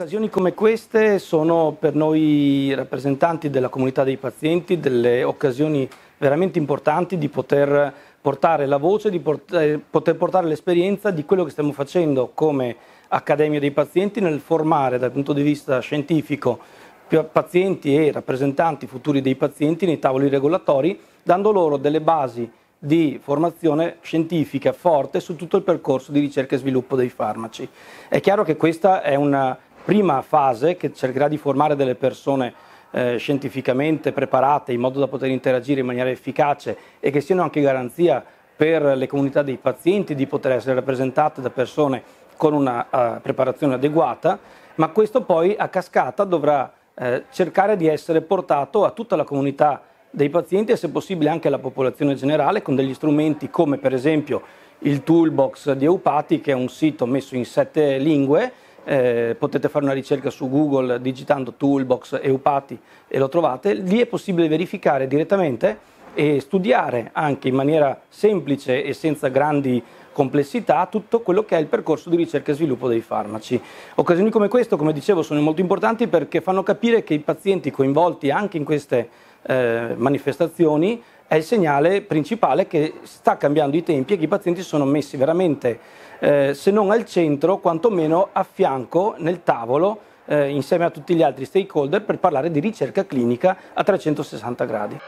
Occasioni come queste sono per noi rappresentanti della comunità dei pazienti delle occasioni veramente importanti di poter portare la voce, di eh, poter portare l'esperienza di quello che stiamo facendo come Accademia dei Pazienti nel formare dal punto di vista scientifico pazienti e rappresentanti futuri dei pazienti nei tavoli regolatori, dando loro delle basi di formazione scientifica forte su tutto il percorso di ricerca e sviluppo dei farmaci. È chiaro che questa è una prima fase che cercherà di formare delle persone eh, scientificamente preparate in modo da poter interagire in maniera efficace e che siano anche garanzia per le comunità dei pazienti di poter essere rappresentate da persone con una uh, preparazione adeguata, ma questo poi a cascata dovrà eh, cercare di essere portato a tutta la comunità dei pazienti e se possibile anche alla popolazione generale con degli strumenti come per esempio il toolbox di Eupati che è un sito messo in sette lingue eh, potete fare una ricerca su Google digitando Toolbox Eupati e lo trovate, lì è possibile verificare direttamente e studiare anche in maniera semplice e senza grandi complessità tutto quello che è il percorso di ricerca e sviluppo dei farmaci. Occasioni come queste, come dicevo, sono molto importanti perché fanno capire che i pazienti coinvolti anche in queste eh, manifestazioni è il segnale principale che sta cambiando i tempi e che i pazienti sono messi veramente, eh, se non al centro, quantomeno a fianco nel tavolo eh, insieme a tutti gli altri stakeholder per parlare di ricerca clinica a 360 gradi.